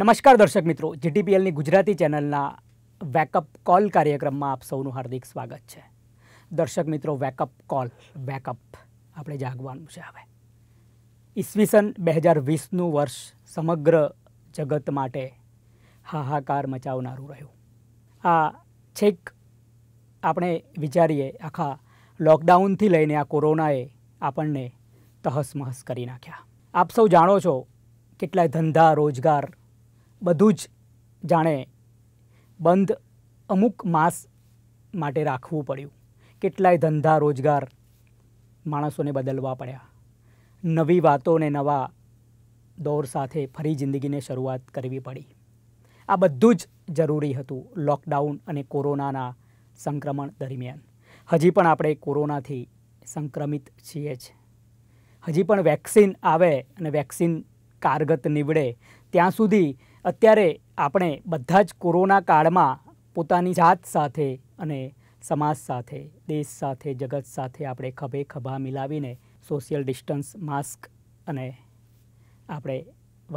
નમસ્કાર દર્શક મિત્રો જીટીપીએલની ગુજરાતી ચેનલના વેકઅપ કોલ કાર્યક્રમમાં આપ સૌનું હાર્દિક સ્વાગત છે દર્શક મિત્રો વેકઅપ કોલ વેકઅપ આપણે જાગવાનું છે હવે ઈસવીસન બે હજાર વીસનું વર્ષ સમગ્ર જગત માટે હાહાકાર મચાવનારું રહ્યું આ છેક આપણે વિચારીએ આખા લોકડાઉનથી લઈને આ કોરોનાએ આપણને તહસમહસ કરી નાખ્યા આપ સૌ જાણો છો કેટલાય ધંધા રોજગાર બધું જ જાણે બંધ અમુક માસ માટે રાખવું પડ્યું કેટલાય ધંધા રોજગાર માણસોને બદલવા પડ્યા નવી વાતોને નવા દોર સાથે ફરી જિંદગીને શરૂઆત કરવી પડી આ બધું જ જરૂરી હતું લોકડાઉન અને કોરોનાના સંક્રમણ દરમિયાન હજી પણ આપણે કોરોનાથી સંક્રમિત છીએ જ હજી પણ વેક્સિન આવે અને વેક્સિન કારગત નીવડે ત્યાં સુધી અત્યારે આપણે બધા જ કોરોના કાળમાં પોતાની જાત સાથે અને સમાજ સાથે દેશ સાથે જગત સાથે આપણે ખભે ખભા મિલાવીને સોશિયલ ડિસ્ટન્સ માસ્ક અને આપણે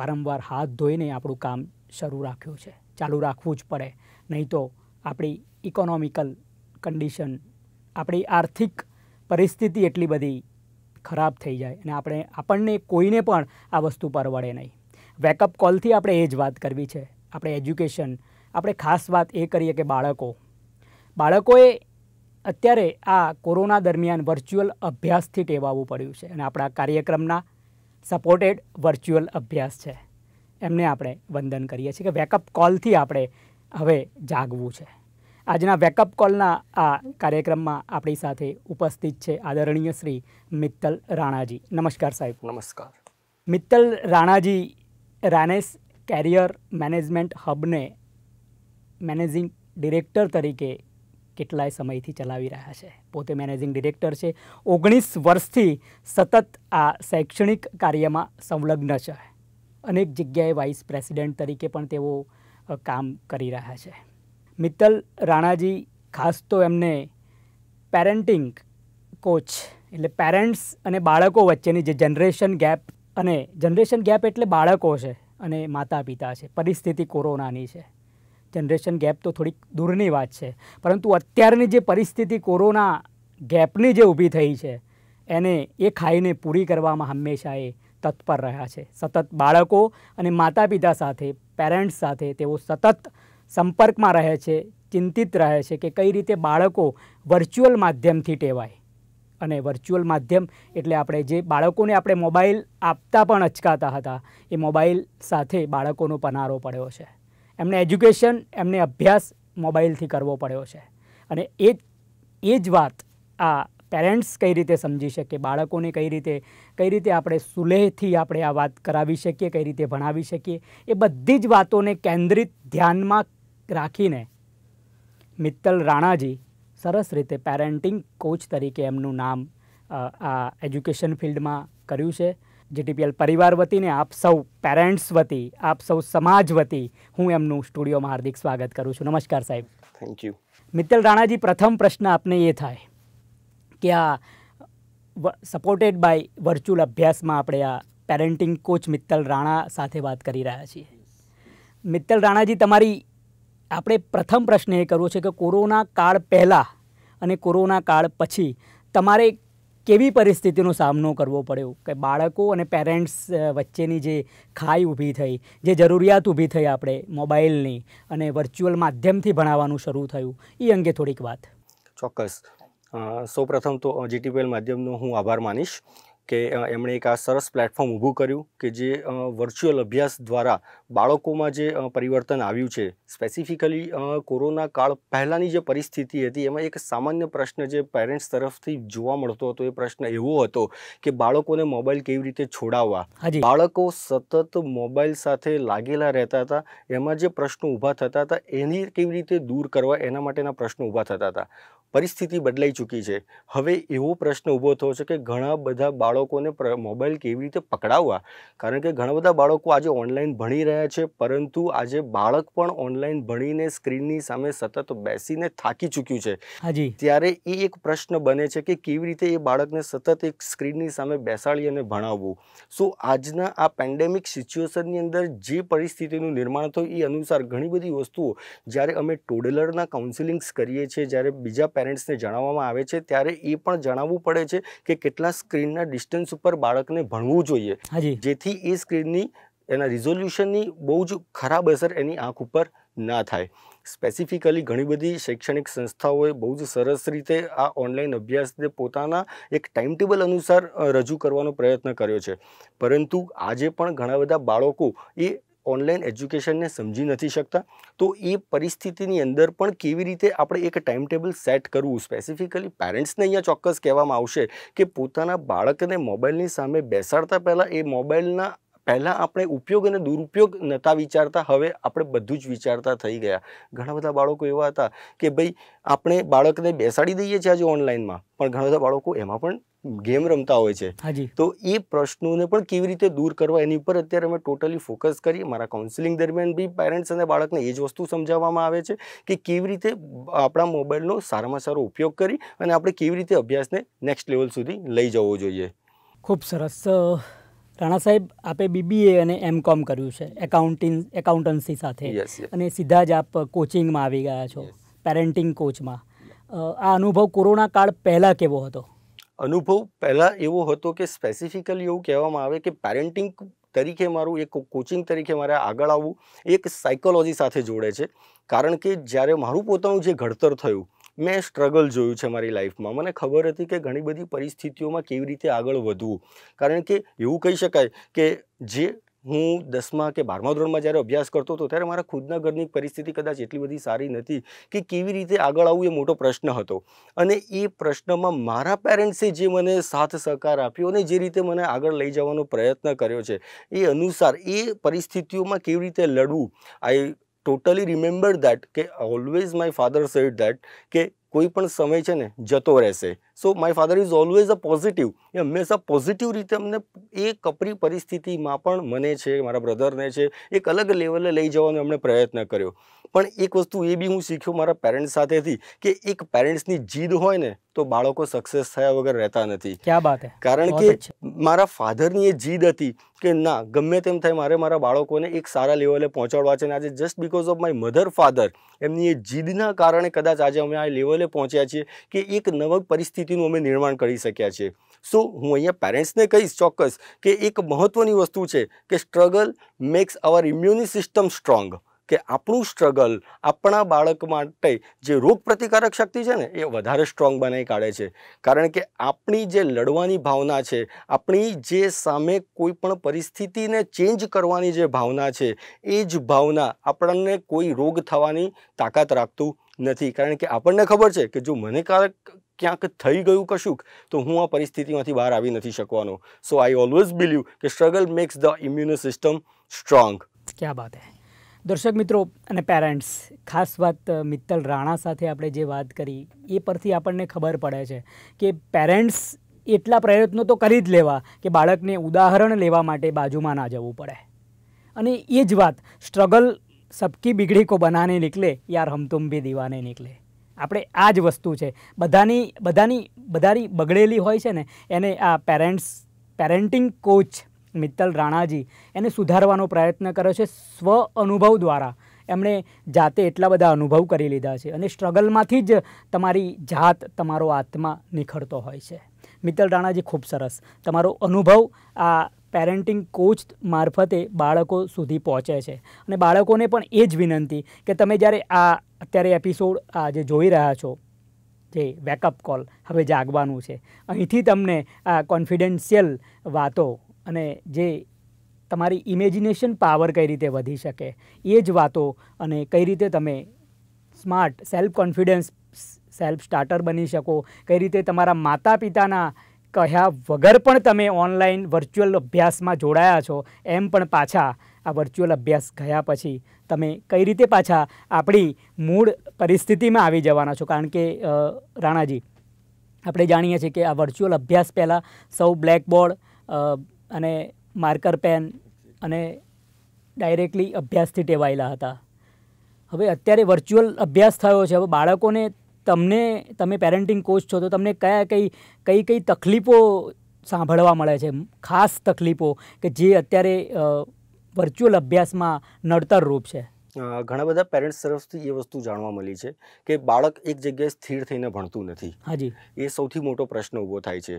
વારંવાર હાથ ધોઈને આપણું કામ શરૂ રાખ્યું છે ચાલુ રાખવું જ પડે નહીં તો આપણી ઇકોનોમિકલ કન્ડિશન આપણી આર્થિક પરિસ્થિતિ એટલી બધી ખરાબ થઈ જાય અને આપણે આપણને કોઈને પણ આ વસ્તુ પરવડે નહીં વેકઅપ કોલથી આપણે એ જ વાત કરવી છે આપણે એજ્યુકેશન આપણે ખાસ વાત એ કરીએ કે બાળકો બાળકોએ અત્યારે આ કોરોના દરમિયાન વર્ચ્યુઅલ અભ્યાસથી ટેવાવું પડ્યું છે અને આપણા કાર્યક્રમના સપોર્ટેડ વર્ચ્યુઅલ અભ્યાસ છે એમને આપણે વંદન કરીએ છીએ કે વેકઅપ કોલથી આપણે હવે જાગવું છે આજના વેકઅપ કોલના આ કાર્યક્રમમાં આપણી સાથે ઉપસ્થિત છે આદરણીય શ્રી મિત્તલ રાણાજી નમસ્કાર સાહેબ નમસ્કાર મિત્તલ રાણાજી રાનેસ કેરિયર મેનેજમેન્ટ હબને મેનેજિંગ ડિરેક્ટર તરીકે કેટલાય સમયથી ચલાવી રહ્યા છે પોતે મેનેજિંગ ડિરેક્ટર છે ઓગણીસ વર્ષથી સતત આ શૈક્ષણિક કાર્યમાં સંલગ્ન છે અનેક જગ્યાએ વાઇસ પ્રેસિડેન્ટ તરીકે પણ તેઓ કામ કરી રહ્યા છે મિત્તલ રાણાજી ખાસ તો એમને પેરેન્ટિંગ કોચ એટલે પેરેન્ટ્સ અને બાળકો વચ્ચેની જે જનરેશન ગેપ અને જનરેશન ગેપ એટલે બાળકો છે અને માતા પિતા છે પરિસ્થિતિ કોરોનાની છે જનરેશન ગેપ તો થોડીક દૂરની વાત છે પરંતુ અત્યારની જે પરિસ્થિતિ કોરોના ગેપની જે ઊભી થઈ છે એને એ ખાઈને પૂરી કરવામાં હંમેશા એ તત્પર રહ્યા છે સતત બાળકો અને માતા પિતા સાથે પેરેન્ટ્સ સાથે તેઓ સતત સંપર્કમાં રહે છે ચિંતિત રહે છે કે કઈ રીતે બાળકો વર્ચ્યુઅલ માધ્યમથી ટેવાય અને વર્ચ્યુઅલ માધ્યમ એટલે આપણે જે બાળકોને આપણે મોબાઈલ આપતા પણ અચકાતા હતા એ મોબાઈલ સાથે બાળકોનો પનારો પડ્યો છે એમને એજ્યુકેશન એમને અભ્યાસ મોબાઈલથી કરવો પડ્યો છે અને એ એ જ વાત આ પેરેન્ટ્સ કઈ રીતે સમજી શકીએ બાળકોને કઈ રીતે કઈ રીતે આપણે સુલેહથી આપણે આ વાત કરાવી શકીએ કઈ રીતે ભણાવી શકીએ એ બધી જ વાતોને કેન્દ્રિત ધ્યાનમાં રાખીને મિત્તલ રાણાજી સરસ રીતે પેરેન્ટિંગ કોચ તરીકે એમનું નામ આ એજ્યુકેશન ફિલ્ડમાં કર્યું છે જીટીપીએલ પરિવાર વતીને આપ સૌ પેરેન્ટ્સ વતી આપ સૌ સમાજ વતી હું એમનું સ્ટુડિયોમાં હાર્દિક સ્વાગત કરું છું નમસ્કાર સાહેબ થેન્ક યુ મિત્તલ રાણાજી પ્રથમ પ્રશ્ન આપને એ થાય કે આ સપોર્ટેડ બાય વર્ચ્યુઅલ અભ્યાસમાં આપણે આ પેરેન્ટિંગ કોચ મિત્તલ રાણા સાથે વાત કરી રહ્યા છીએ મિત્તલ રાણાજી તમારી આપણે પ્રથમ પ્રશ્ન એ કરવો છે કે કોરોના કાળ પહેલાં અને કોરોના કાળ પછી તમારે કેવી પરિસ્થિતિનો સામનો કરવો પડ્યો કે બાળકો અને પેરેન્ટ્સ વચ્ચેની જે ખાઈ ઊભી થઈ જે જરૂરિયાત ઊભી થઈ આપણે મોબાઈલની અને વર્ચ્યુઅલ માધ્યમથી ભણાવવાનું શરૂ થયું એ અંગે થોડીક વાત ચોક્કસ સૌપ્રથમ તો જીટીપીએલ માધ્યમનો હું આભાર માનીશ કે એમણે એક આ સરસ પ્લેટફોર્મ ઊભું કર્યું કે જે વર્ચ્યુઅલ અભ્યાસ દ્વારા બાળકોમાં જે પરિવર્તન આવ્યું છે સ્પેસિફિકલી કોરોના કાળ પહેલાંની જે પરિસ્થિતિ હતી એમાં એક સામાન્ય પ્રશ્ન જે પેરેન્ટ્સ તરફથી જોવા મળતો હતો એ પ્રશ્ન એવો હતો કે બાળકોને મોબાઈલ કેવી રીતે છોડાવવા બાળકો સતત મોબાઈલ સાથે લાગેલા રહેતા હતા એમાં જે પ્રશ્નો ઊભા થતા હતા એની કેવી રીતે દૂર કરવા એના માટેના પ્રશ્નો ઊભા થતા હતા પરિસ્થિતિ બદલાઈ ચૂકી છે હવે એવો પ્રશ્ન ઊભો થયો છે કે ઘણા બધા બાળકોને મોબાઈલ કેવી રીતે પકડાવવા કારણ કે ઘણા બધા બાળકો આજે ઓનલાઈન ભણી રહ્યા છે પરંતુ આજે બાળક પણ ઓનલાઈન ભણીને સ્ક્રીનની સામે સતત બેસીને થાકી ચૂક્યું છે હાજી ત્યારે એ એક પ્રશ્ન બને છે કે કેવી રીતે એ બાળકને સતત એક સ્ક્રીનની સામે બેસાડી અને ભણાવવું સો આજના આ પેન્ડેમિક સિચ્યુએશનની અંદર જે પરિસ્થિતિનું નિર્માણ થયું એ અનુસાર ઘણી બધી વસ્તુઓ જ્યારે અમે ટોડલરના કાઉન્સિલિંગ્સ કરીએ છીએ જ્યારે બીજા પેરેન્ટ્સને જણાવવામાં આવે છે ત્યારે એ પણ જણાવવું પડે છે કે કેટલા સ્ક્રીનના ડિસ્ટન્સ ઉપર બાળકને ભણવું જોઈએ જેથી એ સ્ક્રીનની એના રિઝોલ્યુશનની બહુ જ ખરાબ અસર એની આંખ ઉપર ના થાય સ્પેસિફિકલી ઘણી બધી શૈક્ષણિક સંસ્થાઓએ બહુ જ સરસ રીતે આ ઓનલાઈન અભ્યાસને પોતાના એક ટાઈમ ટેબલ અનુસાર રજૂ કરવાનો પ્રયત્ન કર્યો છે પરંતુ આજે પણ ઘણા બધા બાળકો એ ઓનલાઈન એજ્યુકેશનને સમજી નથી શકતા તો એ પરિસ્થિતિની અંદર પણ કેવી રીતે આપણે એક ટાઈમ ટેબલ સેટ કરવું સ્પેસિફિકલી પેરેન્ટ્સને અહીંયા ચોક્કસ કહેવામાં આવશે કે પોતાના બાળકને મોબાઈલની સામે બેસાડતા પહેલાં એ મોબાઈલના પહેલાં આપણે ઉપયોગ અને દુરુપયોગ નહોતા વિચારતા હવે આપણે બધું જ વિચારતા થઈ ગયા ઘણા બધા બાળકો એવા હતા કે ભાઈ આપણે બાળકને બેસાડી દઈએ છીએ આજે ઓનલાઈનમાં પણ ઘણા બધા બાળકો એમાં પણ ગેમ રમતા હોય છે તો એ પ્રશ્નોને પણ કેવી રીતે દૂર કરવા એની ઉપર અત્યારે અમે ટોટલી ફોકસ કરીએ મારા કાઉન્સિલિંગ દરમિયાન બી પેરેન્ટ્સ અને બાળકને એ જ વસ્તુ સમજાવવામાં આવે છે કે કેવી રીતે આપણા મોબાઈલનો સારામાં સારો ઉપયોગ કરી અને આપણે કેવી રીતે અભ્યાસને નેક્સ્ટ લેવલ સુધી લઈ જવો જોઈએ ખૂબ સરસ રાણા સાહેબ આપે બીબીએ અને એમ કોમ કર્યું છે એકાઉન્ટિંગ એકાઉન્ટન્સી સાથે અને સીધા જ આપ કોચિંગમાં આવી ગયા છો પેરેન્ટિંગ કોચમાં આ અનુભવ કોરોના કાળ પહેલાં કેવો હતો અનુભવ પહેલાં એવો હતો કે સ્પેસિફિકલી એવું કહેવામાં આવે કે પેરેન્ટિંગ તરીકે મારું એક કોચિંગ તરીકે મારે આગળ આવવું એક સાયકોલોજી સાથે જોડે છે કારણ કે જ્યારે મારું પોતાનું જે ઘડતર થયું મેં સ્ટ્રગલ જોયું છે મારી લાઈફમાં મને ખબર હતી કે ઘણી બધી પરિસ્થિતિઓમાં કેવી રીતે આગળ વધવું કારણ કે એવું કહી શકાય કે જે હું દસમા કે બારમા ધોરણમાં જ્યારે અભ્યાસ કરતો હતો ત્યારે મારા ખુદના ઘરની પરિસ્થિતિ કદાચ એટલી બધી સારી નથી કે કેવી રીતે આગળ આવવું એ મોટો પ્રશ્ન હતો અને એ પ્રશ્નમાં મારા પેરેન્ટ્સે જે મને સાથ સહકાર આપ્યો અને જે રીતે મને આગળ લઈ જવાનો પ્રયત્ન કર્યો છે એ અનુસાર એ પરિસ્થિતિઓમાં કેવી રીતે લડવું આઈ ટોટલી રિમેમ્બર દેટ કે always my father said that કે કોઈ પણ સમય છે ને જતો રહેશે so my father is always a positive એ હંમેશા પોઝિટિવ રીતે અમને એ કપરી પરિસ્થિતિમાં પણ મને છે મારા બ્રધરને છે એક અલગ લેવલે લઈ જવાનો અમને પ્રયત્ન કર્યો પણ એક વસ્તુ એ બી હું શીખ્યો મારા પેરેન્ટ્સ સાથેથી કે એક પેરેન્ટ્સની જીદ હોય ને તો બાળકો સક્સેસ થયા વગર રહેતા નથી કારણ કે મારા ફાધરની એ જીદ હતી કે ના ગમે તેમ થાય મારે મારા બાળકોને એક સારા લેવલે પહોંચાડવા છે અને આજે just because of my mother father એમની એ જીદના કારણે કદાચ આજે અમે આ લેવલે પહોંચ્યા છીએ કે એક નવ પરિસ્થિતિનું અમે નિર્માણ કરી શક્યા છીએ સો હું અહીંયા પેરેન્ટ્સને કહીશ ચોક્કસ કે એક મહત્વની વસ્તુ છે કે struggle makes our immune system strong કે આપણું સ્ટ્રગલ આપણા બાળક માટે જે રોગ પ્રતિકારક શક્તિ છે ને એ વધારે સ્ટ્રોંગ બનાવી કાઢે છે કારણ કે આપણી જે લડવાની ભાવના છે આપણી જે સામે કોઈ પણ પરિસ્થિતિને ચેન્જ કરવાની જે ભાવના છે એ જ ભાવના આપણને કોઈ રોગ થવાની તાકાત રાખતું નથી કારણ કે આપણને ખબર છે કે જો મને કારક ક્યાંક થઈ ગયું કશુંક તો હું આ પરિસ્થિતિમાંથી બહાર આવી નથી શકવાનો સો આઈ ઓલવેઝ બિલીવ કે struggle makes the immune system strong ક્યાં બાત હૈ દર્શક મિત્રો અને પેરેન્ટ્સ ખાસ વાત મિત્તલ રાણા સાથે આપણે જે વાત કરી એ પરથી આપણને ખબર પડે છે કે પેરેન્ટ્સ એટલા પ્રયત્નો તો કરી જ લેવા કે બાળકને ઉદાહરણ લેવા માટે બાજુમાં ના જવું પડે અને એ જ વાત સ્ટ્રગલ સબકી બિગડી કો બનાને નીકળે યાર હમ તુમ ભી દીવાને નીકળે આપણે આ જ વસ્તુ છે બધાની બધાની બધાની બગડેલી હોય છે ને એને આ parents parenting coach Mittal Ranaji એને સુધારવાનો પ્રયત્ન કર્યો છે સ્વ અનુભવ દ્વારા એમણે જાતે એટલા બધા અનુભવ કરી લીધા છે અને સ્ટ્રગલમાંથી જ તમારી જાત તમારો આત્મા નિખરતો હોય છે મિત્તલ રાણાજી ખૂબ સરસ તમારો અનુભવ આ પેરેન્ટિંગ કોચ મારફતે બાળકો સુધી પહોંચે છે અને બાળકોને પણ એ જ વિનંતી કે તમે જ્યારે આ અત્યારે એપિસોડ આ જે જોઈ રહ્યા છો જે વેકઅપ કોલ હવે જાગવાનું છે અહીંથી તમને આ કોન્ફિડેન્શિયલ વાતો અને જે તમારી ઇમેજિનેશન પાવર કઈ રીતે વધી શકે એ જ વાતો અને કઈ રીતે તમે smart self confidence self starter બની શકો કઈ રીતે તમારા માતા પિતાના કહ્યા વગર પણ તમે ઓનલાઈન વર્ચ્યુઅલ અભ્યાસમાં જોડાયા છો એમ પણ પાછા આ વર્ચ્યુઅલ અભ્યાસ ગયા પછી તમે કઈ રીતે પાછા આપણી મૂળ પરિસ્થિતિમાં આવી જવાના છો કારણ કે રાણાજી આપણે જાણીએ છીએ કે આ વર્ચ્યુઅલ અભ્યાસ પહેલાં સૌ બ્લેકબોર્ડ અને માર્કર પેન અને ડાયરેક્ટલી અભ્યાસથી ટેવાયેલા હતા હવે અત્યારે વર્ચ્યુઅલ અભ્યાસ થયો છે હવે બાળકોને તમને તમે પેરેન્ટિંગ કોચ છો તો તમને કયા કઈ કઈ કઈ તકલીફો સાંભળવા મળે છે ખાસ તકલીફો કે જે અત્યારે વર્ચ્યુઅલ અભ્યાસમાં નડતર રૂપ છે ઘણા બધા પેરેન્ટ્સ તરફથી એ વસ્તુ જાણવા મળી છે કે બાળક એક જગ્યાએ સ્થિર થઈને ભણતું નથી હાજી એ સૌથી મોટો પ્રશ્ન ઊભો થાય છે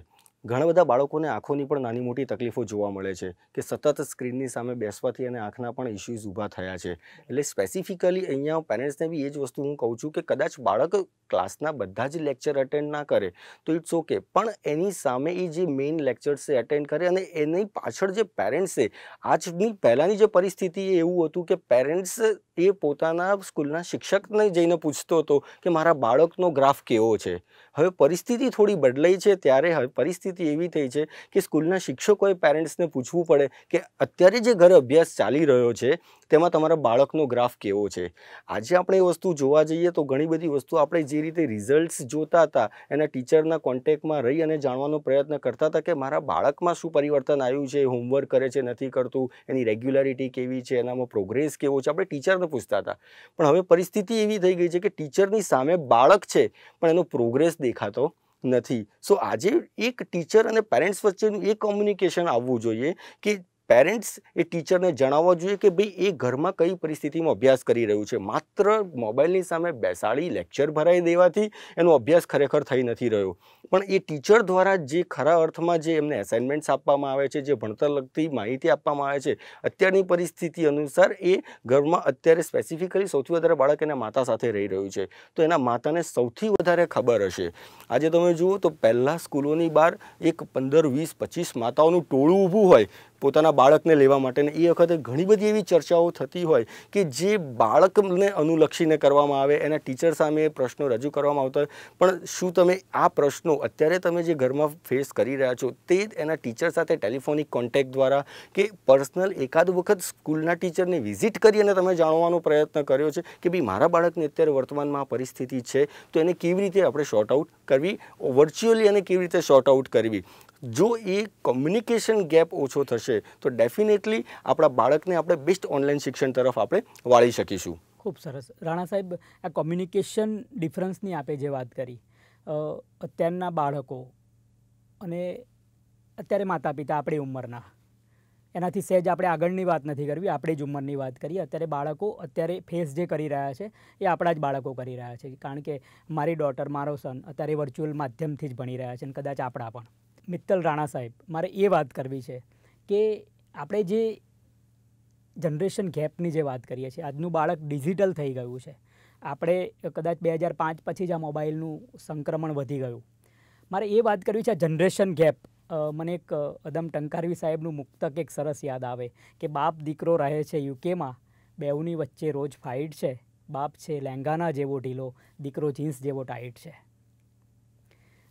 ઘણા બધા બાળકોને આંખોની પણ નાની મોટી તકલીફો જોવા મળે છે કે સતત સ્ક્રીનની સામે બેસવાથી અને આંખના પણ ઇશ્યુઝ ઊભા થયા છે એટલે સ્પેસિફિકલી અહીંયા પેરેન્ટ્સને બી એ જ વસ્તુ હું કહું છું કે કદાચ બાળક ક્લાસના બધા જ લેક્ચર અટેન્ડ ના કરે તો ઇટ્સ ઓકે પણ એની સામે એ જે મેઇન લેક્ચર્સ છે અટેન્ડ કરે અને એની પાછળ જે પેરેન્ટ્સ છે આજની પહેલાંની જે પરિસ્થિતિ એવું હતું કે પેરેન્ટ્સ એ પોતાના સ્કૂલના શિક્ષકને જઈને પૂછતો હતો કે મારા બાળકનો ગ્રાફ કેવો છે હવે પરિસ્થિતિ થોડી બદલાઈ છે ત્યારે હવે પરિસ્થિતિ એવી થઈ છે કે સ્કૂલના શિક્ષકોએ પેરેન્ટ્સને પૂછવું પડે કે અત્યારે જે ઘરે અભ્યાસ ચાલી રહ્યો છે તેમાં તમારા બાળકનો ગ્રાફ કેવો છે આજે આપણે એ વસ્તુ જોવા જઈએ તો ઘણી બધી વસ્તુ આપણે જે રીતે રિઝલ્ટ્સ જોતા હતા એના ટીચરના કોન્ટેક્ટમાં રહી અને જાણવાનો પ્રયત્ન કરતા હતા કે મારા બાળકમાં શું પરિવર્તન આવ્યું છે હોમવર્ક કરે છે નથી કરતું એની રેગ્યુલારિટી કેવી છે એનામાં પ્રોગ્રેસ કેવો છે આપણે ટીચરને પૂછતા હતા પણ હવે પરિસ્થિતિ એવી થઈ ગઈ છે કે ટીચરની સામે બાળક છે પણ એનો પ્રોગ્રેસ દેખાતો નથી સો આજે એક ટીચર અને પેરેન્ટ્સ વચ્ચેનું એ કોમ્યુનિકેશન આવવું જોઈએ કે પેરેન્ટ્સ એ ટીચરને જણાવવા જોઈએ કે ભાઈ એ ઘરમાં કઈ પરિસ્થિતિમાં અભ્યાસ કરી રહ્યું છે માત્ર મોબાઈલની સામે બેસાડી લેક્ચર ભરાઈ દેવાથી એનો અભ્યાસ ખરેખર થઈ નથી રહ્યો પણ એ ટીચર દ્વારા જે ખરા અર્થમાં જે એમને એસાઇનમેન્ટ્સ આપવામાં આવે છે જે ભણતર લગતી માહિતી આપવામાં આવે છે અત્યારની પરિસ્થિતિ અનુસાર એ ઘરમાં અત્યારે સ્પેસિફિકલી સૌથી વધારે બાળક એના માતા સાથે રહી રહ્યું છે તો એના માતાને સૌથી વધારે ખબર હશે આજે તમે જુઓ તો પહેલાં સ્કૂલોની બહાર એક પંદર વીસ પચીસ માતાઓનું ટોળું ઊભું હોય પોતાના બાળકને લેવા માટેને એ વખતે ઘણી બધી એવી ચર્ચાઓ થતી હોય કે જે બાળકને અનુલક્ષીને કરવામાં આવે એના ટીચર સામે પ્રશ્નો રજૂ કરવામાં આવતા પણ શું તમે આ પ્રશ્નો અત્યારે તમે જે ઘરમાં ફેસ કરી રહ્યા છો તે એના ટીચર સાથે ટેલિફોનિક કોન્ટેક્ટ દ્વારા કે પર્સનલ એકાદ વખત સ્કૂલના ટીચરને વિઝિટ કરી અને તમે જાણવાનો પ્રયત્ન કર્યો છે કે ભાઈ મારા બાળકને અત્યારે વર્તમાનમાં આ પરિસ્થિતિ છે તો એને કેવી રીતે આપણે શોર્ટ આઉટ કરવી વર્ચ્યુઅલી એને કેવી રીતે શોર્ટ આઉટ કરવી જો એ કોમ્યુનિકેશન ગેપ ઓછો થશે તો ડેફિનેટલી આપણા બાળકને આપણે બેસ્ટ ઓનલાઈન શિક્ષણ તરફ આપણે વાળી શકીશું ખૂબ સરસ રાણા સાહેબ આ કોમ્યુનિકેશન ડિફરન્સની આપે જે વાત કરી અત્યારના બાળકો અને અત્યારે માતા પિતા આપણી ઉંમરના એનાથી સહેજ આપણે આગળની વાત નથી કરવી આપણે જ ઉંમરની વાત કરીએ અત્યારે બાળકો અત્યારે ફેસ જે કરી રહ્યા છે એ આપણા જ બાળકો કરી રહ્યા છે કારણ કે મારી ડોટર મારો સન અત્યારે વર્ચ્યુઅલ માધ્યમથી જ ભણી રહ્યા છે અને કદાચ આપણા પણ મિત્તલ રાણા સાહેબ મારે એ વાત કરવી છે કે આપણે જે જનરેશન ગેપની જે વાત કરીએ છીએ આજનું બાળક ડિજિટલ થઈ ગયું છે આપણે કદાચ બે હજાર પાંચ પછી જ આ મોબાઈલનું સંક્રમણ વધી ગયું મારે એ વાત કરવી છે આ જનરેશન ગેપ મને એક અદમ ટંકારવી સાહેબનું મુક્તક એક સરસ યાદ આવે કે બાપ દીકરો રહે છે યુકેમાં બેઉની વચ્ચે રોજ ફાઇટ છે બાપ છે લેંગાના જેવો ઢીલો દીકરો જીન્સ જેવો ટાઈટ છે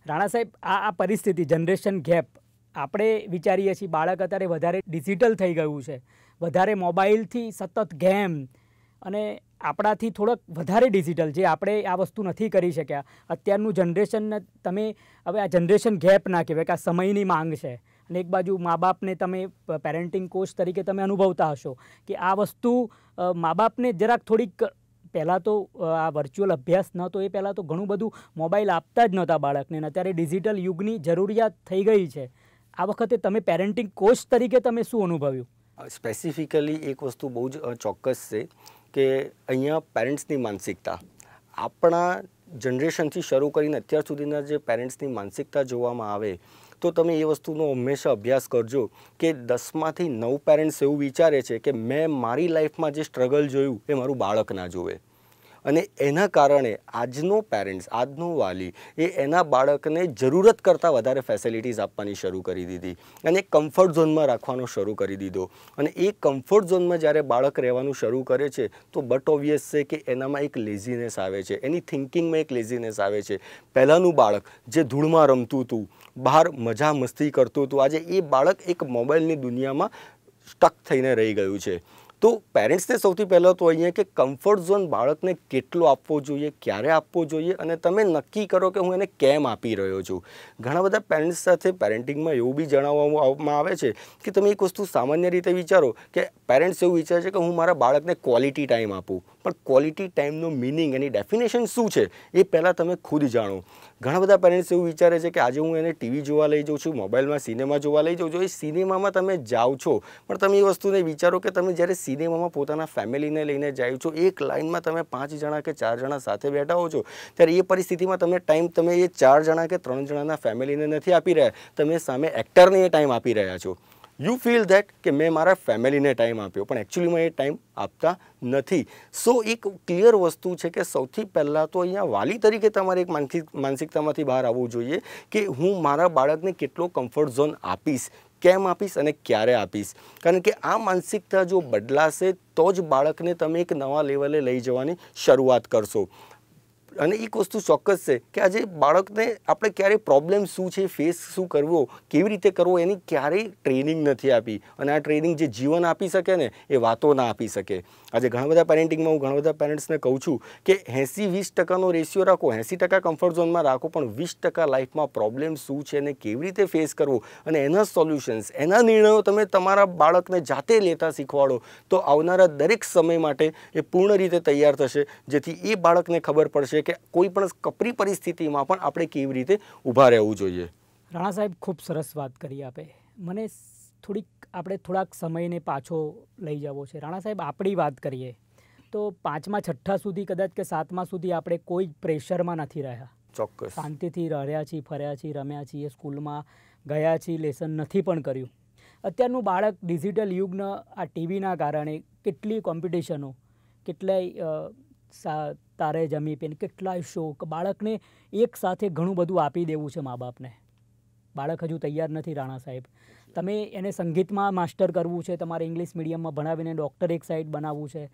રાણા સાહેબ આ આ પરિસ્થિતિ જનરેશન ગેપ આપણે વિચારીએ છીએ બાળક અત્યારે વધારે ડિજિટલ થઈ ગયું છે વધારે મોબાઈલથી સતત ગેમ અને આપણાથી થોડોક વધારે ડિજિટલ જે આપણે આ વસ્તુ નથી કરી શક્યા અત્યારનું જનરેશનને તમે હવે આ જનરેશન ગેપ ના કહેવાય કે આ સમયની માંગ છે અને એક બાજુ મા બાપને તમે પેરેન્ટિંગ કોચ તરીકે તમે અનુભવતા હશો કે આ વસ્તુ મા બાપને જરાક થોડીક પહેલાં તો આ વર્ચ્યુઅલ અભ્યાસ ન તો એ પહેલાં તો ઘણું બધું મોબાઈલ આપતા જ નહોતા બાળકને અને અત્યારે ડિજિટલ યુગની જરૂરિયાત થઈ ગઈ છે આ વખતે તમે પેરેન્ટિંગ કોચ તરીકે તમે શું અનુભવ્યું સ્પેસિફિકલી એક વસ્તુ બહુ જ ચોક્કસ છે કે અહીંયા પેરેન્ટ્સની માનસિકતા આપણા જનરેશનથી શરૂ કરીને અત્યાર સુધીના જે પેરેન્ટ્સની માનસિકતા જોવામાં આવે તો તમે એ વસ્તુનો હંમેશા અભ્યાસ કરજો કે દસમાંથી નવ પેરેન્ટ્સ એવું વિચારે છે કે મેં મારી લાઈફમાં જે સ્ટ્રગલ જોયું એ મારું બાળક ના જોવે અને એના કારણે આજનો પેરેન્ટ્સ આજનો વાલી એ એના બાળકને જરૂરત કરતાં વધારે ફેસિલિટીઝ આપવાની શરૂ કરી દીધી અને કમ્ફર્ટ ઝોનમાં રાખવાનો શરૂ કરી દીધો અને એ કમ્ફર્ટ ઝોનમાં જ્યારે બાળક રહેવાનું શરૂ કરે છે તો બટ ઓબ્વિયસ છે કે એનામાં એક લેઝીનેસ આવે છે એની થિંકિંગમાં એક લેઝીનેસ આવે છે પહેલાંનું બાળક જે ધૂળમાં રમતું હતું બહાર મજા મસ્તી કરતું હતું આજે એ બાળક એક મોબાઈલની દુનિયામાં સ્ટક થઈને રહી ગયું છે તો પેરેન્ટ્સને સૌથી પહેલાં તો અહીંયા કે કમ્ફર્ટ ઝોન બાળકને કેટલો આપવો જોઈએ ક્યારે આપવો જોઈએ અને તમે નક્કી કરો કે હું એને કેમ આપી રહ્યો છું ઘણા બધા પેરેન્ટ્સ સાથે પેરેન્ટિંગમાં એવું બી જણાવવામાં આવે છે કે તમે એક વસ્તુ સામાન્ય રીતે વિચારો કે પેરેન્ટ્સ એવું વિચારે છે કે હું મારા બાળકને ક્વોલિટી ટાઈમ આપું પણ ક્વોલિટી ટાઈમનો મિનિંગ એની ડેફિનેશન શું છે એ પહેલાં તમે ખુદ જાણો ઘણા બધા પેરેન્ટ્સ એવું વિચારે છે કે આજે હું એને ટીવી જોવા લઈ જાઉં છું મોબાઈલમાં સિનેમા જોવા લઈ જાઉં છું એ સિનેમામાં તમે જાઓ છો પણ તમે એ વસ્તુને વિચારો કે તમે જ્યારે સિનેમામાં પોતાના ફેમિલીને લઈને જાઓ છો એક લાઇનમાં તમે પાંચ જણા કે ચાર જણા સાથે બેઠા હો છો ત્યારે એ પરિસ્થિતિમાં તમે ટાઈમ તમે એ ચાર જણા કે ત્રણ જણાના ફેમિલીને નથી આપી રહ્યા તમે સામે એક્ટરને એ ટાઈમ આપી રહ્યા છો યુ ફીલ ધેટ કે મેં મારા ફેમિલીને ટાઈમ આપ્યો પણ એકચ્યુઅલીમાં એ ટાઈમ આપતા નથી સો એક ક્લિયર વસ્તુ છે કે સૌથી પહેલાં તો અહીંયા વાલી તરીકે તમારે એક માનસિક માનસિકતામાંથી બહાર આવવું જોઈએ કે હું મારા બાળકને કેટલો કમ્ફર્ટ ઝોન આપીશ કેમ આપીશ અને ક્યારે આપીશ કારણ કે આ માનસિકતા જો બદલાશે તો જ બાળકને તમે એક નવા લેવલે લઈ જવાની શરૂઆત કરશો અને એક વસ્તુ ચોક્કસ છે કે આજે બાળકને આપણે ક્યારેય પ્રોબ્લેમ શું છે ફેસ શું કરવો કેવી રીતે કરવો એની ક્યારેય ટ્રેનિંગ નથી આપી અને આ ટ્રેનિંગ જે જીવન આપી શકે ને એ વાતો ના આપી શકે આજે ઘણા બધા પેરેન્ટિંગમાં હું ઘણા બધા પેરેન્ટ્સને કહું છું કે એંસી વીસ ટકાનો રેશિયો રાખો એંસી ટકા કમ્ફર્ટ ઝોનમાં રાખો પણ વીસ ટકા લાઈફમાં પ્રોબ્લેમ શું છે અને કેવી રીતે ફેસ કરવો અને એના સોલ્યુશન્સ એના નિર્ણયો તમે તમારા બાળકને જાતે લેતા શીખવાડો તો આવનારા દરેક સમય માટે એ પૂર્ણ રીતે તૈયાર થશે જેથી એ બાળકને ખબર પડશે કે કોઈ પણ કપરી પરિસ્થિતિમાં પણ આપણે કેવી રીતે ઊભા રહેવું જોઈએ રાણા સાહેબ ખૂબ સરસ વાત કરી આપે મને થોડીક આપણે થોડાક સમયને પાછો લઈ જવો છે રાણા સાહેબ આપણી વાત કરીએ તો પાંચમા છઠ્ઠા સુધી કદાચ કે સાતમા સુધી આપણે કોઈ પ્રેશરમાં નથી રહ્યા ચોક્કસ શાંતિથી રહ્યા છીએ ફર્યા છીએ રમ્યા છીએ સ્કૂલમાં ગયા છીએ લેસન નથી પણ કર્યું અત્યારનું બાળક ડિજિટલ યુગના આ ટીવીના કારણે કેટલી કોમ્પિટિશનો કેટલાય તારે જમી પેન કેટલાય શોખ બાળકને એક સાથે ઘણું બધું આપી દેવું છે મા બાપને બાળક હજુ તૈયાર નથી રાણા સાહેબ તમે એને સંગીતમાં માસ્ટર કરવું છે તમારે ઇંગ્લિશ મીડિયમમાં ભણાવીને ડૉક્ટર એક સાઈડ બનાવવું છે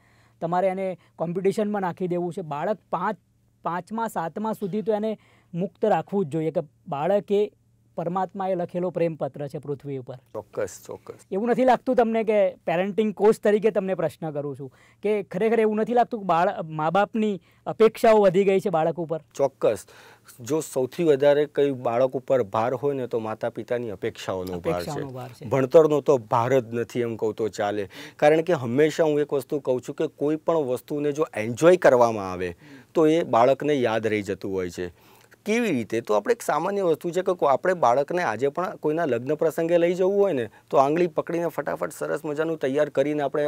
તમારે એને કોમ્પિટિશનમાં નાખી દેવું છે બાળક પાંચ પાંચમા સાતમા સુધી તો એને મુક્ત રાખવું જ જોઈએ કે બાળકે પરમાત્માએ લખેલો પ્રેમપત્ર છે પૃથ્વી ઉપર ચોક્કસ ચોક્કસ એવું નથી લાગતું તમને કે પેરેન્ટિંગ કોચ તરીકે તમને પ્રશ્ન કરું છું કે ખરેખર એવું નથી લાગતું બાળ મા બાપની અપેક્ષાઓ વધી ગઈ છે બાળક ઉપર ચોક્કસ જો સૌથી વધારે કઈ બાળક ઉપર ભાર હોય ને તો માતા પિતાની અપેક્ષાઓનો ભાર છે ભણતરનો તો ભાર જ નથી એમ કહું તો ચાલે કારણ કે હંમેશા હું એક વસ્તુ કહું છું કે કોઈ પણ વસ્તુને જો એન્જોય કરવામાં આવે તો એ બાળકને યાદ રહી જતું હોય છે કેવી રીતે તો આપણે એક સામાન્ય વસ્તુ છે કે આપણે બાળકને આજે પણ કોઈના લગ્ન પ્રસંગે લઈ જવું હોય ને તો આંગળી પકડીને ફટાફટ સરસ મજાનું તૈયાર કરીને આપણે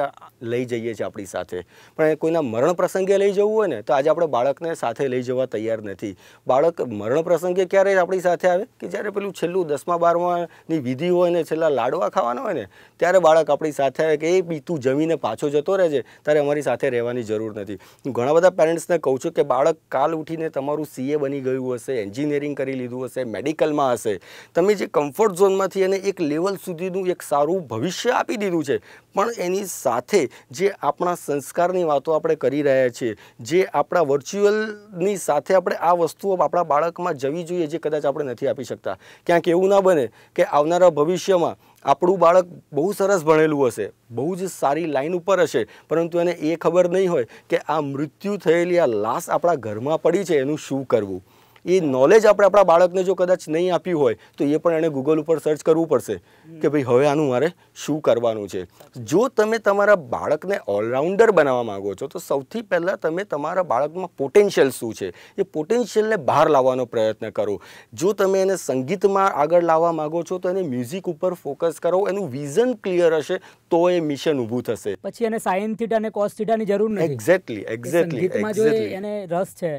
લઈ જઈએ છીએ આપણી સાથે પણ કોઈના મરણ પ્રસંગે લઈ જવું હોય ને તો આજે આપણે બાળકને સાથે લઈ જવા તૈયાર નથી બાળક મરણ પ્રસંગે ક્યારે આપણી સાથે આવે કે જ્યારે પેલું છેલ્લું દસમા બારમાની વિધિ હોય ને છેલ્લા લાડવા ખાવાના હોય ને ત્યારે બાળક આપણી સાથે આવે કે એ બી તું જમીને પાછો જતો રહેજે ત્યારે અમારી સાથે રહેવાની જરૂર નથી હું ઘણા બધા પેરેન્ટ્સને કહું છું કે બાળક કાલ ઉઠીને તમારું સીએ બની ગયું હશે હશે એન્જિનિયરિંગ કરી લીધું હશે મેડિકલમાં હશે તમે જે કમ્ફર્ટ ઝોનમાંથી એને એક લેવલ સુધીનું એક સારું ભવિષ્ય આપી દીધું છે પણ એની સાથે જે આપણા સંસ્કારની વાતો આપણે કરી રહ્યા છીએ જે આપણા વર્ચ્યુઅલની સાથે આપણે આ વસ્તુઓ આપણા બાળકમાં જવી જોઈએ જે કદાચ આપણે નથી આપી શકતા ક્યાંક એવું ના બને કે આવનારા ભવિષ્યમાં આપણું બાળક બહુ સરસ ભણેલું હશે બહુ જ સારી લાઈન ઉપર હશે પરંતુ એને એ ખબર નહીં હોય કે આ મૃત્યુ થયેલી આ લાશ આપણા ઘરમાં પડી છે એનું શું કરવું એ નોલેજ આપણે આપણા બાળકને જો કદાચ નહીં આપ્યું હોય તો એ પણ એને ગૂગલ ઉપર સર્ચ કરવું પડશે કે ભાઈ હવે આનું મારે શું કરવાનું છે જો તમે તમારા બાળકને ઓલરાઉન્ડર બનાવવા માગો છો તો સૌથી પહેલાં તમે તમારા બાળકમાં પોટેન્શિયલ શું છે એ પોટેન્શિયલને બહાર લાવવાનો પ્રયત્ન કરો જો તમે એને સંગીતમાં આગળ લાવવા માગો છો તો એને મ્યુઝિક ઉપર ફોકસ કરો એનું વિઝન ક્લિયર હશે તો એ મિશન ઊભું થશે પછી એને સાયન થીટા અને કોસ થીટાની જરૂર નથી એક્ઝેક્ટલી એક્ઝેક્ટલી સંગીતમાં એને રસ છે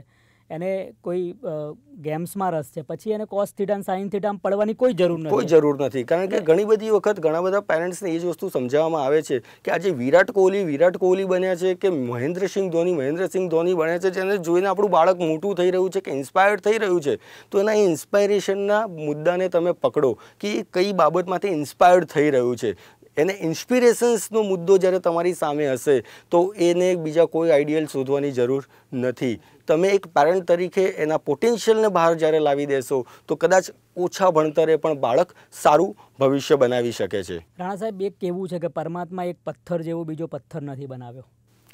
એને કોઈ ગેમ્સમાં રસ છે પછી એને કોસ થીટા સાઇન થીટા પડવાની કોઈ જરૂર નથી કોઈ જરૂર નથી કારણ કે ઘણી બધી વખત ઘણા બધા પેરેન્ટ્સને એ જ વસ્તુ સમજાવવામાં આવે છે કે આજે વિરાટ કોહલી વિરાટ કોહલી બન્યા છે કે મહેન્દ્રસિંહ ધોની મહેન્દ્રસિંહ ધોની બન્યા છે જેને જોઈને આપણું બાળક મોટું થઈ રહ્યું છે કે ઇન્સ્પાયર્ડ થઈ રહ્યું છે તો એના ઇન્સ્પાયરેશનના મુદ્દાને તમે પકડો કે એ કઈ બાબતમાંથી ઇન્સ્પાયર્ડ થઈ રહ્યું છે એને ઇન્સ્પિરેશન્સનો મુદ્દો જ્યારે તમારી સામે હશે તો એને બીજા કોઈ આઈડિયલ શોધવાની જરૂર નથી તમે એક પેરેન્ટ તરીકે એના પોટેન્શિયલને બહાર જ્યારે લાવી દેશો તો કદાચ ઓછા ભણતરે પણ બાળક સારું ભવિષ્ય બનાવી શકે છે રાણા સાહેબ એક કેવું છે કે પરમાત્મા એક પથ્થર જેવો બીજો પથ્થર નથી બનાવ્યો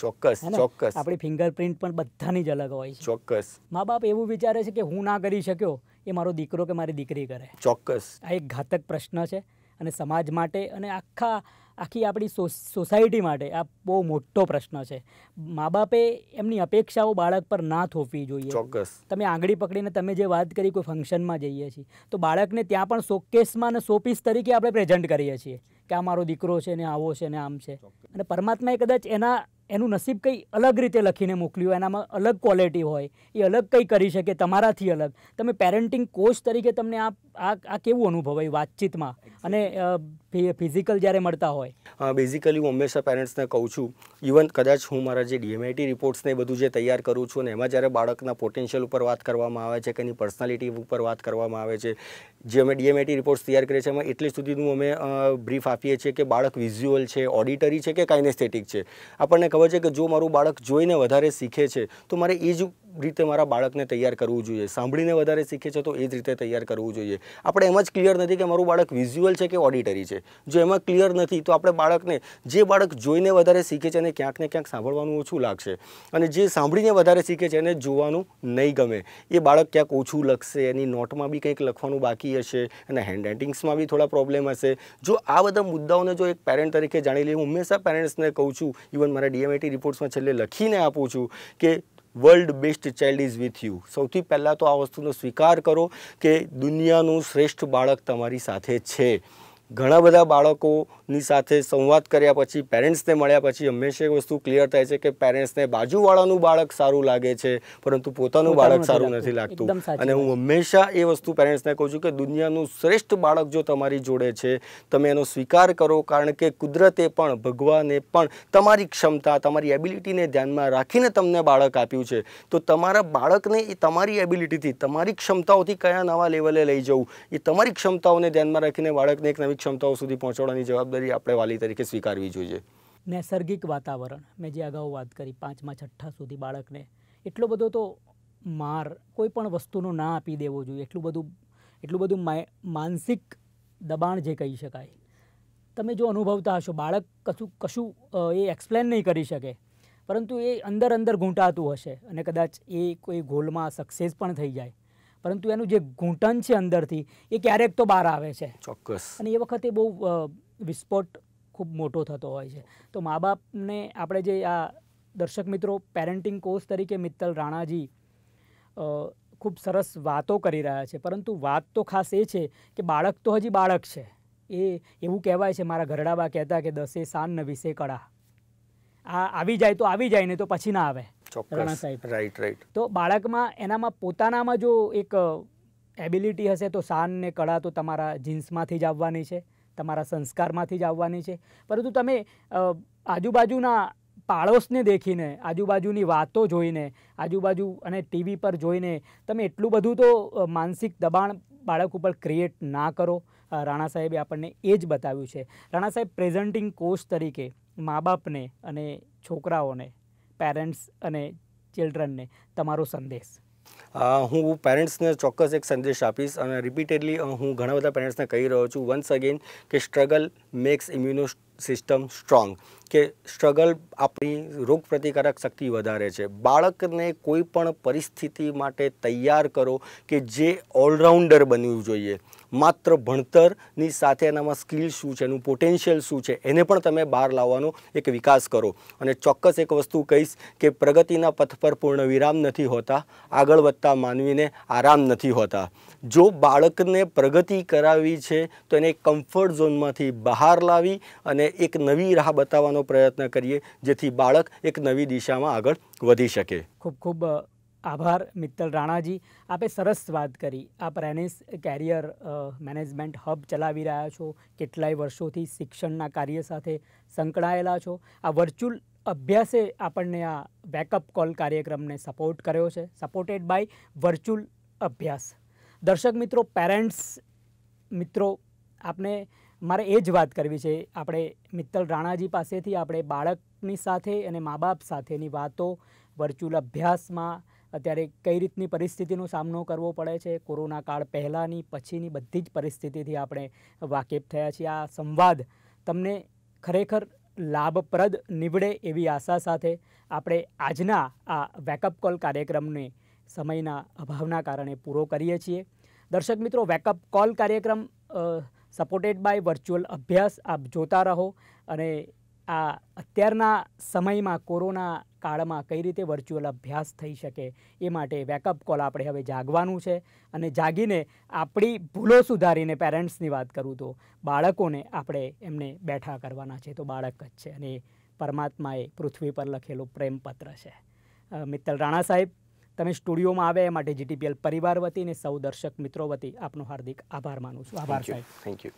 ચોક્કસ ચોક્કસ આપણી ફિંગરપ્રિન્ટ પણ બધાની જ અલગ હોય છે ચોક્કસ મા બાપ એવું વિચારે છે કે હું ના કરી શક્યો એ મારો દીકરો કે મારી દીકરી કરે ચોક્કસ આ એક ઘાતક પ્રશ્ન છે અને સમાજ માટે અને આખા આખી આપણી સોસાયટી માટે આ બહુ મોટો પ્રશ્ન છે મા બાપે એમની અપેક્ષાઓ બાળક પર ના થોપવી જોઈએ ચોક્કસ તમે આંગળી પકડીને તમે જે વાત કરી કોઈ ફંક્શનમાં જઈએ છીએ તો બાળકને ત્યાં પણ શોકેસમાં અને શોપીસ તરીકે આપણે પ્રેઝન્ટ કરીએ છીએ કે આ મારો દીકરો છે ને આવો છે ને આમ છે અને પરમાત્માએ કદાચ એના એનું નસીબ કંઈ અલગ રીતે લખીને મોકલ્યું એનામાં અલગ ક્વોલિટી હોય એ અલગ કંઈ કરી શકે તમારાથી અલગ તમે પેરેન્ટિંગ કોચ તરીકે તમને આ આ કેવું અનુભવાય વાતચીતમાં અને ફિઝિકલ જ્યારે મળતા હોય બેઝિકલી હું હંમેશા પેરેન્ટ્સને કહું છું ઇવન કદાચ હું મારા જે ડીએમઆઈટી રિપોર્ટ્સને બધું જે તૈયાર કરું છું અને એમાં જ્યારે બાળકના પોટેન્શિયલ ઉપર વાત કરવામાં આવે છે કે એની પર્સનાલિટી ઉપર વાત કરવામાં આવે છે જે અમે ડીએમઆઈટી રિપોર્ટ્સ તૈયાર કરીએ છીએ એમાં એટલી સુધીનું અમે બ્રીફ આપીએ છીએ કે બાળક વિઝ્યુઅલ છે ઓડિટરી છે કે કાઇનેસ્થેટિક છે આપણને ખબર છે કે જો મારું બાળક જોઈને વધારે શીખે છે તો મારે એ જ રીતે મારા બાળકને તૈયાર કરવું જોઈએ સાંભળીને વધારે શીખે છે તો એ જ રીતે તૈયાર કરવું જોઈએ આપણે એમ જ ક્લિયર નથી કે મારું બાળક વિઝ્યુઅલ છે કે ઓડિટરી છે જો એમાં ક્લિયર નથી તો આપણે બાળકને જે બાળક જોઈને વધારે શીખે છે એને ક્યાંક ને ક્યાંક સાંભળવાનું ઓછું લાગશે અને જે સાંભળીને વધારે શીખે છે એને જોવાનું નહીં ગમે એ બાળક ક્યાંક ઓછું લખશે એની નોટમાં બી કંઈક લખવાનું બાકી હશે અને હેન્ડ રાઇટિંગ્સમાં બી થોડા પ્રોબ્લેમ હશે જો આ બધા મુદ્દાઓને જો એક પેરેન્ટ તરીકે જાણી લઈએ હું હંમેશા પેરેન્ટ્સને કહું છું ઇવન મારા ડીએમઆઈટી રિપોર્ટ્સમાં છેલ્લે લખીને આપું છું કે world best child is with you સૌથી પહેલાં તો આ વસ્તુનો સ્વીકાર કરો કે દુનિયાનું શ્રેષ્ઠ બાળક તમારી સાથે છે ઘણા બધા બાળકોની સાથે સંવાદ કર્યા પછી પેરેન્ટ્સને મળ્યા પછી હંમેશા એ વસ્તુ ક્લિયર થાય છે કે પેરેન્ટ્સને બાજુવાળાનું બાળક સારું લાગે છે પરંતુ પોતાનું બાળક સારું નથી લાગતું અને હું હંમેશા એ વસ્તુ પેરેન્ટ્સને કહું છું કે દુનિયાનું શ્રેષ્ઠ બાળક જો તમારી જોડે છે તમે એનો સ્વીકાર કરો કારણ કે કુદરતે પણ ભગવાને પણ તમારી ક્ષમતા તમારી એબિલિટીને ધ્યાનમાં રાખીને તમને બાળક આપ્યું છે તો તમારા બાળકને એ તમારી એબિલિટીથી તમારી ક્ષમતાઓથી કયા નવા લેવલે લઈ જવું એ તમારી ક્ષમતાઓને ધ્યાનમાં રાખીને બાળકને એક નવી ક્ષમતાઓ સુધી પહોંચાડવાની જવાબદારી આપણે વાલી તરીકે સ્વીકારવી જોઈએ નૈસર્ગિક વાતાવરણ મેં જે અગાઉ વાત કરી પાંચમા છઠ્ઠા સુધી બાળકને એટલો બધો તો માર કોઈ પણ વસ્તુનો ના આપી દેવો જોઈએ એટલું બધું એટલું બધું માનસિક દબાણ જે કહી શકાય તમે જો અનુભવતા હશો બાળક કશું કશું એ એક્સપ્લેન નહીં કરી શકે પરંતુ એ અંદર અંદર ઘૂંટાતું હશે અને કદાચ એ કોઈ ગોલમાં સક્સેસ પણ થઈ જાય પરંતુ એનું જે ઘૂંટણ છે અંદરથી એ ક્યારેક તો બહાર આવે છે ચોક્કસ અને એ વખતે બહુ વિસ્ફોટ ખૂબ મોટો થતો હોય છે તો મા બાપને આપણે જે આ દર્શક મિત્રો પેરેન્ટિંગ કોર્સ તરીકે મિત્તલ રાણાજી ખૂબ સરસ વાતો કરી રહ્યા છે પરંતુ વાત તો ખાસ એ છે કે બાળક તો હજી બાળક છે એ એવું કહેવાય છે મારા ઘરડાબા કહેતા કે દસે સાન ને વિશે કળા આ આવી જાય તો આવી જાય ને તો પછી ના આવે રાણા સાહેબ રાઈટ રાઈટ તો બાળકમાં એનામાં પોતાનામાં જો એક એબિલિટી હશે તો શાન ને કળા તો તમારા જીન્સમાંથી જ આવવાની છે તમારા સંસ્કારમાંથી જ આવવાની છે પરંતુ તમે આજુબાજુના પાડોશને દેખીને આજુબાજુની વાતો જોઈને આજુબાજુ અને ટીવી પર જોઈને તમે એટલું બધું તો માનસિક દબાણ બાળક ઉપર ક્રિએટ ના કરો રાણા સાહેબે આપણને એ જ બતાવ્યું છે રાણા સાહેબ પ્રેઝન્ટિંગ કોચ તરીકે મા બાપને અને છોકરાઓને પેરેન્ટ્સ અને ચિલ્ડ્રનને તમારો સંદેશ હું પેરેન્ટ્સને ચોક્કસ એક સંદેશ આપીશ અને રિપીટેડલી હું ઘણા બધા પેરેન્ટ્સને કહી રહ્યો છું વન્સ અગેન કે struggle makes immune system strong કે સ્ટ્રગલ આપણી રોગપ્રતિકારક શક્તિ વધારે છે બાળકને કોઈ પણ પરિસ્થિતિ માટે તૈયાર કરો કે જે ઓલરાઉન્ડર બનવું જોઈએ માત્ર ભણતરની સાથે એનામાં સ્કિલ શું છે એનું પોટેન્શિયલ શું છે એને પણ તમે બહાર લાવવાનો એક વિકાસ કરો અને ચોક્કસ એક વસ્તુ કહીશ કે પ્રગતિના પથ પર પૂર્ણ વિરામ નથી હોતા આગળ વધતા માનવીને આરામ નથી હોતા જો બાળકને પ્રગતિ કરાવી છે તો એને કમ્ફર્ટ ઝોનમાંથી બહાર લાવી અને એક નવી રાહ બતાવવાનો કરવાનો પ્રયત્ન કરીએ જેથી બાળક એક નવી દિશામાં આગળ વધી શકે ખૂબ ખૂબ આભાર મિત્તલ રાણાજી આપે સરસ વાત કરી આપ રેનેસ કેરિયર મેનેજમેન્ટ હબ ચલાવી રહ્યા છો કેટલાય વર્ષોથી શિક્ષણના કાર્ય સાથે સંકળાયેલા છો આ વર્ચ્યુઅલ અભ્યાસે આપણને આ બેકઅપ કોલ કાર્યક્રમને સપોર્ટ કર્યો છે સપોર્ટેડ બાય વર્ચ્યુઅલ અભ્યાસ દર્શક મિત્રો પેરેન્ટ્સ મિત્રો આપને મારે એ જ વાત કરવી છે આપણે મિત્તલ રાણાજી પાસેથી આપણે બાળકની સાથે અને મા બાપ સાથેની વાતો વર્ચ્યુઅલ અભ્યાસમાં અત્યારે કઈ રીતની પરિસ્થિતિનો સામનો કરવો પડે છે કોરોના કાળ પહેલાંની પછીની બધી જ પરિસ્થિતિથી આપણે વાકેફ થયા છીએ આ સંવાદ તમને ખરેખર લાભપ્રદ નીવડે એવી આશા સાથે આપણે આજના આ વેકઅપ કોલ કાર્યક્રમને સમયના અભાવના કારણે પૂરો કરીએ છીએ દર્શક મિત્રો વેકઅપ કોલ કાર્યક્રમ સપોર્ટેડ બાય વર્ચ્યુઅલ અભ્યાસ આપ જોતા રહો અને આ અત્યારના સમયમાં કોરોના કાળમાં કઈ રીતે વર્ચ્યુઅલ અભ્યાસ થઈ શકે એ માટે વેકઅપ કોલ આપણે હવે જાગવાનું છે અને જાગીને આપણી ભૂલો સુધારીને પેરેન્ટ્સની વાત કરું તો બાળકોને આપણે એમને બેઠા કરવાના છે તો બાળક જ છે અને પરમાત્માએ પૃથ્વી પર લખેલો પ્રેમપત્ર છે મિત્તલ રાણા સાહેબ તમે સ્ટુડિયોમાં આવે એ માટે જીટીપીએલ પરિવાર વતી અને સૌ દર્શક મિત્રો વતી આપનો હાર્દિક આભાર માનું છું આભાર સાહેબ થેન્ક યુ